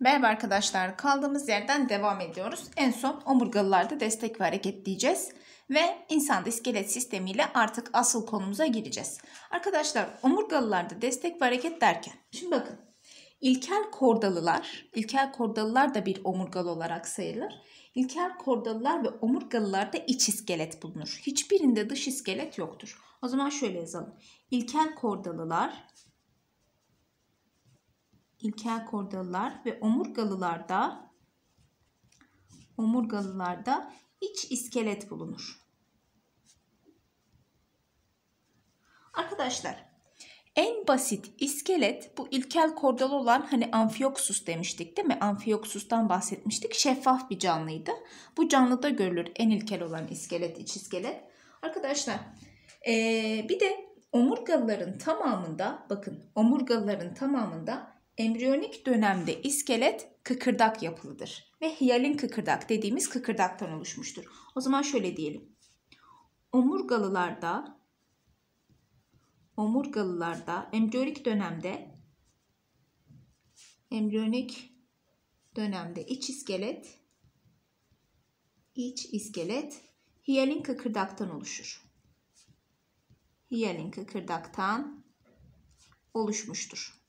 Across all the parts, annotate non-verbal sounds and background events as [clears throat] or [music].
Merhaba arkadaşlar. Kaldığımız yerden devam ediyoruz. En son omurgalılarda destek ve hareket diyeceğiz. Ve insanda iskelet sistemiyle artık asıl konumuza gireceğiz. Arkadaşlar omurgalılarda destek ve hareket derken. Şimdi bakın. İlkel kordalılar, ilkel kordalılar da bir omurgalı olarak sayılır. İlkel kordalılar ve omurgalılarda iç iskelet bulunur. Hiçbirinde dış iskelet yoktur. O zaman şöyle yazalım. İlkel kordalılar ilkel kordalılar ve omurgalılarda omurgalılarda iç iskelet bulunur. Arkadaşlar en basit iskelet bu ilkel kordalı olan hani amfiyoksus demiştik değil mi? Amfiyoksustan bahsetmiştik. Şeffaf bir canlıydı. Bu canlıda görülür en ilkel olan iskelet, iç iskelet. Arkadaşlar ee, bir de omurgalıların tamamında bakın omurgalıların tamamında Embriyonik dönemde iskelet kıkırdak yapılıdır ve hiyalin kıkırdak dediğimiz kıkırdaktan oluşmuştur. O zaman şöyle diyelim. Omurgalılarda omurgalılarda embriyonik dönemde embriyonik dönemde iç iskelet iç iskelet hiyalin kıkırdaktan oluşur. Hiyalin kıkırdaktan oluşmuştur.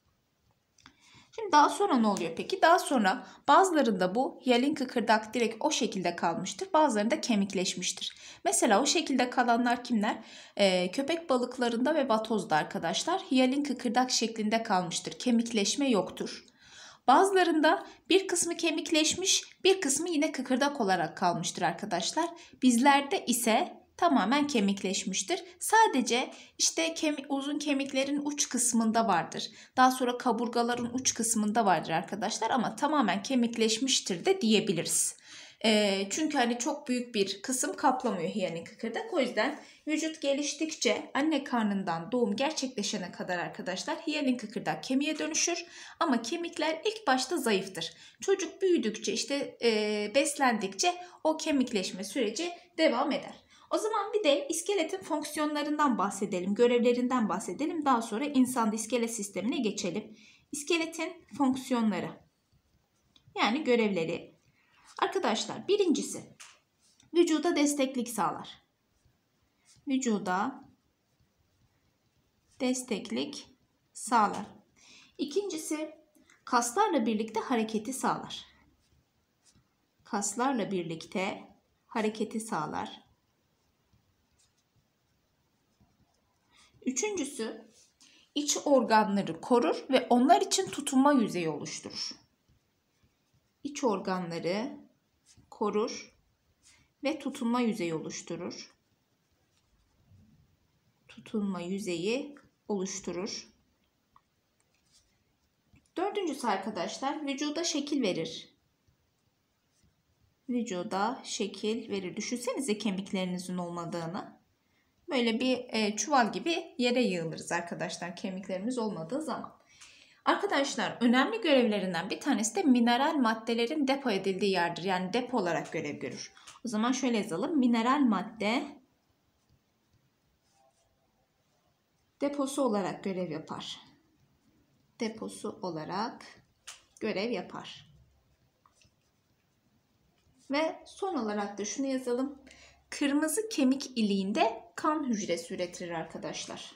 Şimdi daha sonra ne oluyor peki? Daha sonra bazılarında bu hiyalin kıkırdak direkt o şekilde kalmıştır. Bazılarında kemikleşmiştir. Mesela o şekilde kalanlar kimler? Ee, köpek balıklarında ve batozda arkadaşlar hiyalin kıkırdak şeklinde kalmıştır. Kemikleşme yoktur. Bazılarında bir kısmı kemikleşmiş, bir kısmı yine kıkırdak olarak kalmıştır arkadaşlar. Bizlerde ise tamamen kemikleşmiştir. Sadece işte kemi, uzun kemiklerin uç kısmında vardır. Daha sonra kaburgaların uç kısmında vardır arkadaşlar ama tamamen kemikleşmiştir de diyebiliriz. E, çünkü hani çok büyük bir kısım kaplamıyor hiyanin kıkırdak. O yüzden vücut geliştikçe anne karnından doğum gerçekleşene kadar arkadaşlar hiyanin kıkırdak kemiğe dönüşür. Ama kemikler ilk başta zayıftır. Çocuk büyüdükçe işte e, beslendikçe o kemikleşme süreci devam eder. O zaman bir de iskeletin fonksiyonlarından bahsedelim, görevlerinden bahsedelim. Daha sonra insan iskelet sistemine geçelim. İskeletin fonksiyonları yani görevleri. Arkadaşlar birincisi vücuda desteklik sağlar. Vücuda desteklik sağlar. İkincisi kaslarla birlikte hareketi sağlar. Kaslarla birlikte hareketi sağlar. Üçüncüsü iç organları korur ve onlar için tutunma yüzeyi oluşturur. İç organları korur ve tutunma yüzeyi oluşturur. Tutunma yüzeyi oluşturur. Dördüncüsü arkadaşlar vücuda şekil verir. Vücuda şekil verir. Düşünsenize kemiklerinizin olmadığını. Böyle bir e, çuval gibi yere yığılırız arkadaşlar kemiklerimiz olmadığı zaman. Arkadaşlar önemli görevlerinden bir tanesi de mineral maddelerin depo edildiği yerdir. Yani depo olarak görev görür. O zaman şöyle yazalım. Mineral madde deposu olarak görev yapar. Deposu olarak görev yapar. Ve son olarak da şunu yazalım kırmızı kemik iliğinde kan hücresi üretilir arkadaşlar.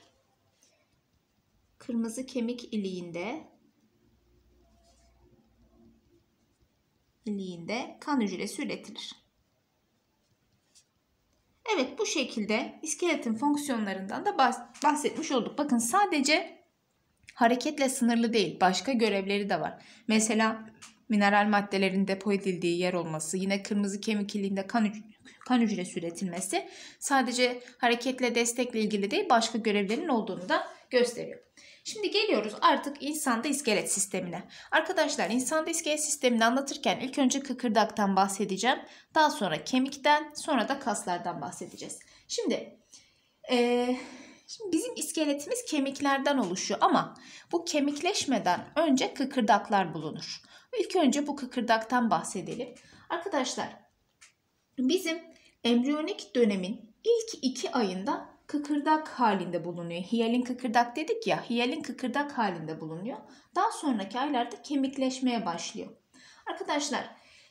Kırmızı kemik iliğinde iliğinde kan hücresi üretilir. Evet bu şekilde iskeletin fonksiyonlarından da bahsetmiş olduk. Bakın sadece hareketle sınırlı değil başka görevleri de var. Mesela mineral maddelerin depo edildiği yer olması, yine kırmızı kemik iliğinde kan kan hücresi üretilmesi sadece hareketle destekle ilgili değil başka görevlerin olduğunu da gösteriyor. Şimdi geliyoruz artık insanda iskelet sistemine. Arkadaşlar insanda iskelet sistemini anlatırken ilk önce kıkırdaktan bahsedeceğim. Daha sonra kemikten sonra da kaslardan bahsedeceğiz. Şimdi, e, şimdi bizim iskeletimiz kemiklerden oluşuyor ama bu kemikleşmeden önce kıkırdaklar bulunur. İlk önce bu kıkırdaktan bahsedelim. Arkadaşlar Bizim embriyonik dönemin ilk iki ayında kıkırdak halinde bulunuyor. Hiyalin kıkırdak dedik ya, hiyalin kıkırdak halinde bulunuyor. Daha sonraki aylarda kemikleşmeye başlıyor. Arkadaşlar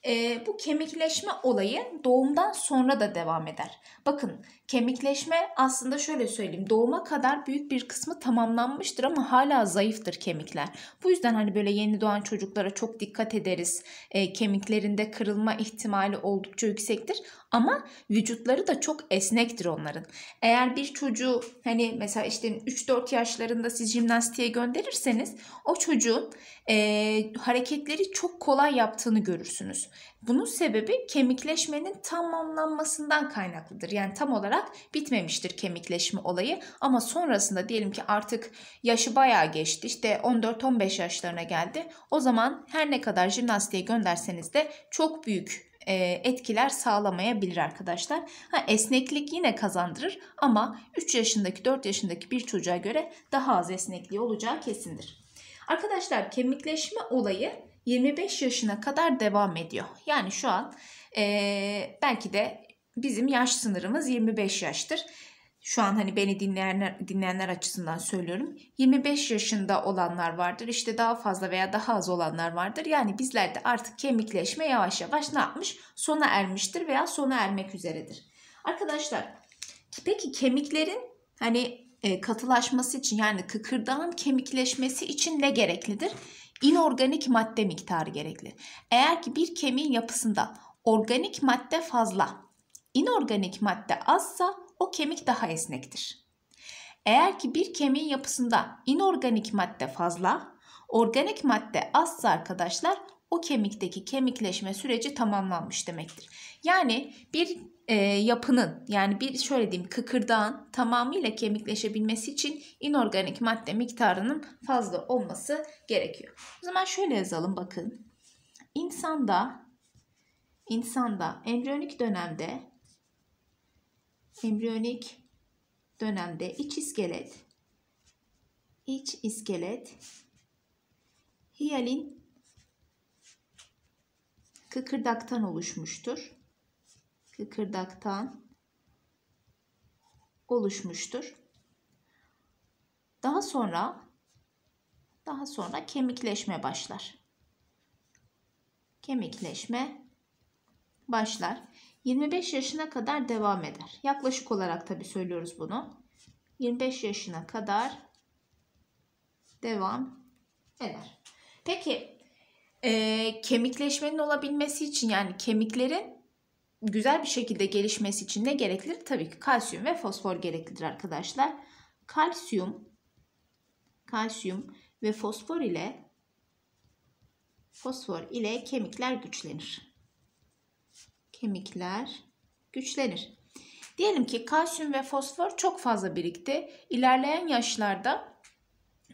e, bu kemikleşme olayı doğumdan sonra da devam eder. Bakın kemikleşme aslında şöyle söyleyeyim doğuma kadar büyük bir kısmı tamamlanmıştır ama hala zayıftır kemikler. Bu yüzden hani böyle yeni doğan çocuklara çok dikkat ederiz. E, kemiklerinde kırılma ihtimali oldukça yüksektir ama vücutları da çok esnektir onların. Eğer bir çocuğu hani mesela işte 3-4 yaşlarında siz jimnastiğe gönderirseniz o çocuğun e, hareketleri çok kolay yaptığını görürsünüz. Bunun sebebi kemikleşmenin tamamlanmasından kaynaklıdır. Yani tam olarak bitmemiştir kemikleşme olayı ama sonrasında diyelim ki artık yaşı bayağı geçti işte 14-15 yaşlarına geldi. O zaman her ne kadar jimnastiğe gönderseniz de çok büyük etkiler sağlamayabilir arkadaşlar. Ha, esneklik yine kazandırır ama 3 yaşındaki 4 yaşındaki bir çocuğa göre daha az esnekliği olacağı kesindir. Arkadaşlar kemikleşme olayı 25 yaşına kadar devam ediyor. Yani şu an e, belki de bizim yaş sınırımız 25 yaştır. Şu an hani beni dinleyenler, dinleyenler açısından söylüyorum. 25 yaşında olanlar vardır. İşte daha fazla veya daha az olanlar vardır. Yani bizlerde artık kemikleşme yavaş yavaş ne yapmış? Sona ermiştir veya sona ermek üzeredir. Arkadaşlar peki kemiklerin hani e, katılaşması için yani kıkırdağın kemikleşmesi için ne gereklidir? İnorganik madde miktarı gerekli. Eğer ki bir kemiğin yapısında organik madde fazla, inorganik madde azsa o kemik daha esnektir. Eğer ki bir kemiğin yapısında inorganik madde fazla, organik madde azsa arkadaşlar o kemikteki kemikleşme süreci tamamlanmış demektir. Yani bir e, yapının yani bir şöyle diyeyim kıkırdağın tamamıyla kemikleşebilmesi için inorganik madde miktarının fazla olması gerekiyor. O zaman şöyle yazalım bakın. İnsanda insanda embriyonik dönemde embriyonik dönemde iç iskelet iç iskelet hiyalin kıkırdaktan oluşmuştur kıkırdaktan oluşmuştur. Daha sonra daha sonra kemikleşme başlar. Kemikleşme başlar. 25 yaşına kadar devam eder. Yaklaşık olarak tabi söylüyoruz bunu. 25 yaşına kadar devam eder. Peki e, kemikleşmenin olabilmesi için yani kemiklerin güzel bir şekilde gelişmesi için ne gereklidir? Tabii ki kalsiyum ve fosfor gereklidir arkadaşlar. Kalsiyum, kalsiyum ve fosfor ile fosfor ile kemikler güçlenir. Kemikler güçlenir. Diyelim ki kalsiyum ve fosfor çok fazla birikti. İlerleyen yaşlarda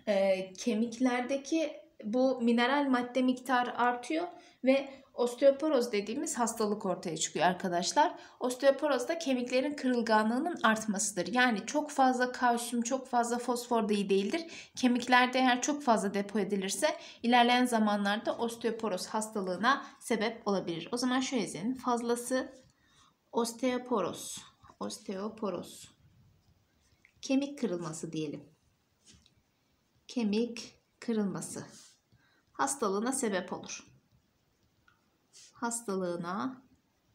e, kemiklerdeki bu mineral madde miktarı artıyor ve osteoporoz dediğimiz hastalık ortaya çıkıyor arkadaşlar. Osteoporoz da kemiklerin kırılganlığının artmasıdır. Yani çok fazla kalsiyum, çok fazla fosfor da iyi değildir. Kemiklerde eğer çok fazla depo edilirse ilerleyen zamanlarda osteoporoz hastalığına sebep olabilir. O zaman şöyle yazayım. Fazlası osteoporoz. Osteoporoz. Kemik kırılması diyelim. Kemik kırılması hastalığına sebep olur. Hastalığına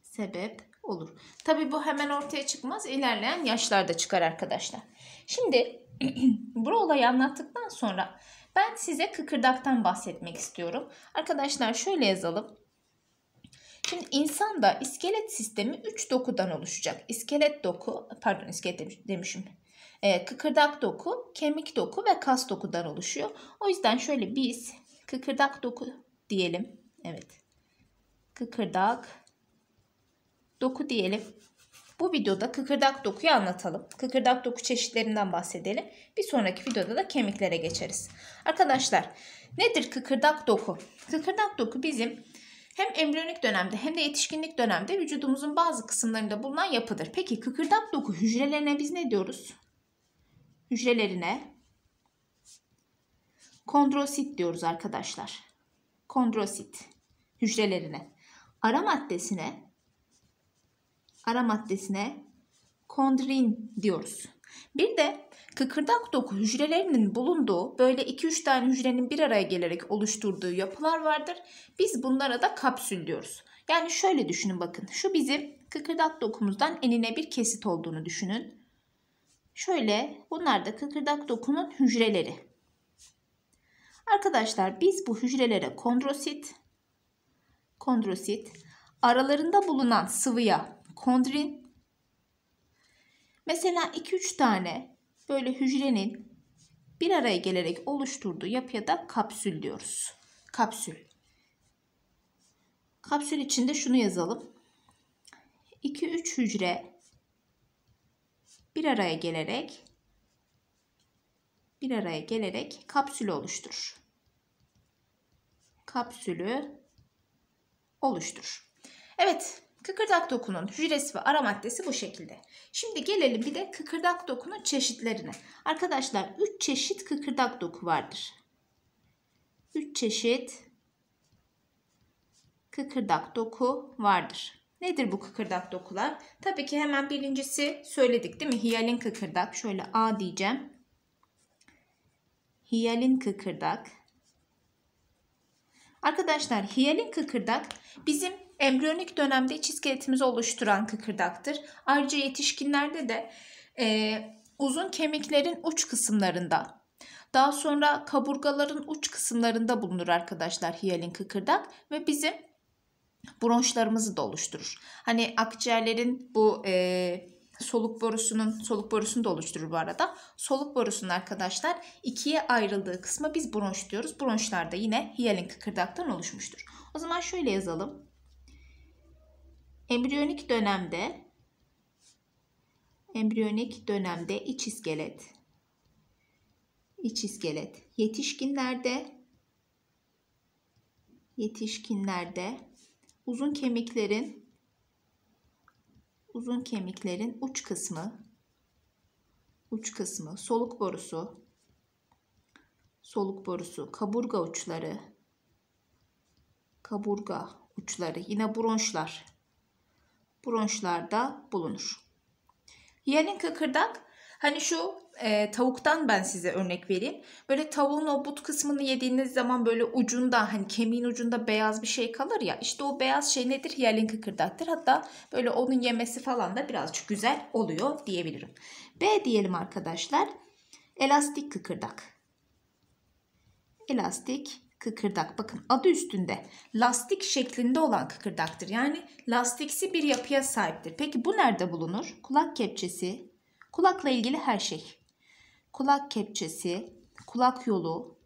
sebep olur. Tabii bu hemen ortaya çıkmaz. İlerleyen yaşlarda çıkar arkadaşlar. Şimdi [clears throat] bu olayı anlattıktan sonra ben size kıkırdaktan bahsetmek istiyorum. Arkadaşlar şöyle yazalım. Şimdi insanda iskelet sistemi 3 dokudan oluşacak. İskelet doku, pardon iskelet demişim. E, kıkırdak doku, kemik doku ve kas dokudan oluşuyor. O yüzden şöyle biz Kıkırdak doku diyelim. Evet. Kıkırdak doku diyelim. Bu videoda kıkırdak dokuyu anlatalım. Kıkırdak doku çeşitlerinden bahsedelim. Bir sonraki videoda da kemiklere geçeriz. Arkadaşlar nedir kıkırdak doku? Kıkırdak doku bizim hem embriyonik dönemde hem de yetişkinlik dönemde vücudumuzun bazı kısımlarında bulunan yapıdır. Peki kıkırdak doku hücrelerine biz ne diyoruz? Hücrelerine Kondrosit diyoruz arkadaşlar. Kondrosit hücrelerine. Ara maddesine ara maddesine kondrin diyoruz. Bir de kıkırdak doku hücrelerinin bulunduğu böyle 2-3 tane hücrenin bir araya gelerek oluşturduğu yapılar vardır. Biz bunlara da kapsül diyoruz. Yani şöyle düşünün bakın. Şu bizim kıkırdak dokumuzdan enine bir kesit olduğunu düşünün. Şöyle bunlar da kıkırdak dokunun hücreleri. Arkadaşlar biz bu hücrelere kondrosit, kondrosit aralarında bulunan sıvıya kondrin. Mesela 2-3 tane böyle hücrenin bir araya gelerek oluşturduğu yapıya da kapsül diyoruz. Kapsül. Kapsül içinde şunu yazalım. 2-3 hücre bir araya gelerek bir araya gelerek kapsülü oluşturur. Kapsülü oluşturur. Evet, kıkırdak dokunun hücresi ve ara maddesi bu şekilde. Şimdi gelelim bir de kıkırdak dokunun çeşitlerine. Arkadaşlar 3 çeşit kıkırdak doku vardır. 3 çeşit kıkırdak doku vardır. Nedir bu kıkırdak dokular? Tabii ki hemen birincisi söyledik değil mi? Hiyalin kıkırdak. Şöyle A diyeceğim hiyalin kıkırdak. Arkadaşlar hiyalin kıkırdak bizim embriyonik dönemde iç iskeletimizi oluşturan kıkırdaktır. Ayrıca yetişkinlerde de e, uzun kemiklerin uç kısımlarında daha sonra kaburgaların uç kısımlarında bulunur arkadaşlar hiyalin kıkırdak ve bizim bronşlarımızı da oluşturur. Hani akciğerlerin bu e, soluk borusunun soluk borusunu da oluşturur bu arada. Soluk borusunun arkadaşlar ikiye ayrıldığı kısma biz bronş diyoruz. Bronşlar da yine hiyalin kıkırdaktan oluşmuştur. O zaman şöyle yazalım. Embriyonik dönemde embriyonik dönemde iç iskelet iç iskelet yetişkinlerde yetişkinlerde uzun kemiklerin uzun kemiklerin uç kısmı, uç kısmı, soluk borusu, soluk borusu, kaburga uçları, kaburga uçları, yine bronşlar, bronşlarda bulunur. Yalin kıkırdak Hani şu e, tavuktan ben size örnek vereyim. Böyle tavuğun o but kısmını yediğiniz zaman böyle ucunda hani kemiğin ucunda beyaz bir şey kalır ya. İşte o beyaz şey nedir? Hiyalin kıkırdaktır. Hatta böyle onun yemesi falan da birazcık güzel oluyor diyebilirim. B diyelim arkadaşlar. Elastik kıkırdak. Elastik kıkırdak. Bakın adı üstünde lastik şeklinde olan kıkırdaktır. Yani lastiksi bir yapıya sahiptir. Peki bu nerede bulunur? Kulak kepçesi, Kulakla ilgili her şey. Kulak kepçesi, kulak yolu,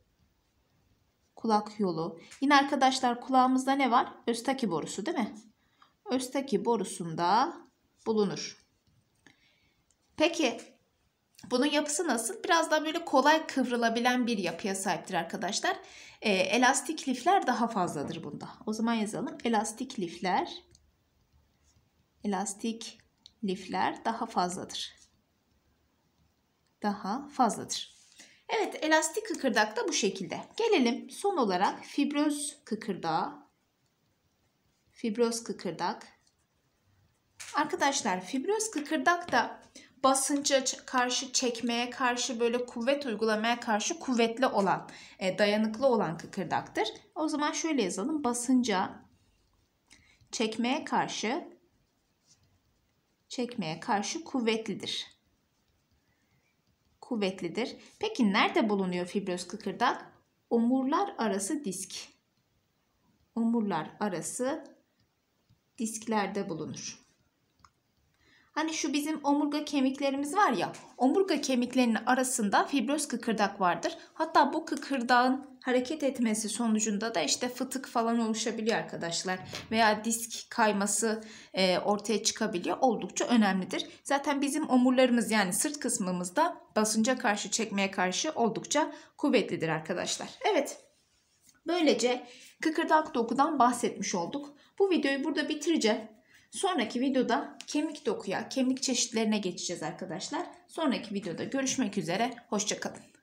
kulak yolu. Yine arkadaşlar kulağımızda ne var? Östaki borusu değil mi? Östaki borusunda bulunur. Peki bunun yapısı nasıl? Biraz daha böyle kolay kıvrılabilen bir yapıya sahiptir arkadaşlar. E, elastik lifler daha fazladır bunda. O zaman yazalım. Elastik lifler elastik lifler daha fazladır daha fazladır. Evet elastik kıkırdak da bu şekilde. Gelelim son olarak fibroz kıkırdağa. Fibroz kıkırdak. Arkadaşlar fibroz kıkırdak da basınca karşı çekmeye karşı böyle kuvvet uygulamaya karşı kuvvetli olan e, dayanıklı olan kıkırdaktır. O zaman şöyle yazalım basınca çekmeye karşı çekmeye karşı kuvvetlidir kuvvetlidir. Peki nerede bulunuyor fibroz kıkırdak? Omurlar arası disk. Omurlar arası disklerde bulunur. Hani şu bizim omurga kemiklerimiz var ya omurga kemiklerinin arasında fibroz kıkırdak vardır. Hatta bu kıkırdağın hareket etmesi sonucunda da işte fıtık falan oluşabiliyor arkadaşlar. Veya disk kayması e, ortaya çıkabiliyor. Oldukça önemlidir. Zaten bizim omurlarımız yani sırt kısmımızda basınca karşı çekmeye karşı oldukça kuvvetlidir arkadaşlar. Evet böylece kıkırdak dokudan bahsetmiş olduk. Bu videoyu burada bitireceğim. Sonraki videoda kemik dokuya, kemik çeşitlerine geçeceğiz arkadaşlar. Sonraki videoda görüşmek üzere. Hoşçakalın.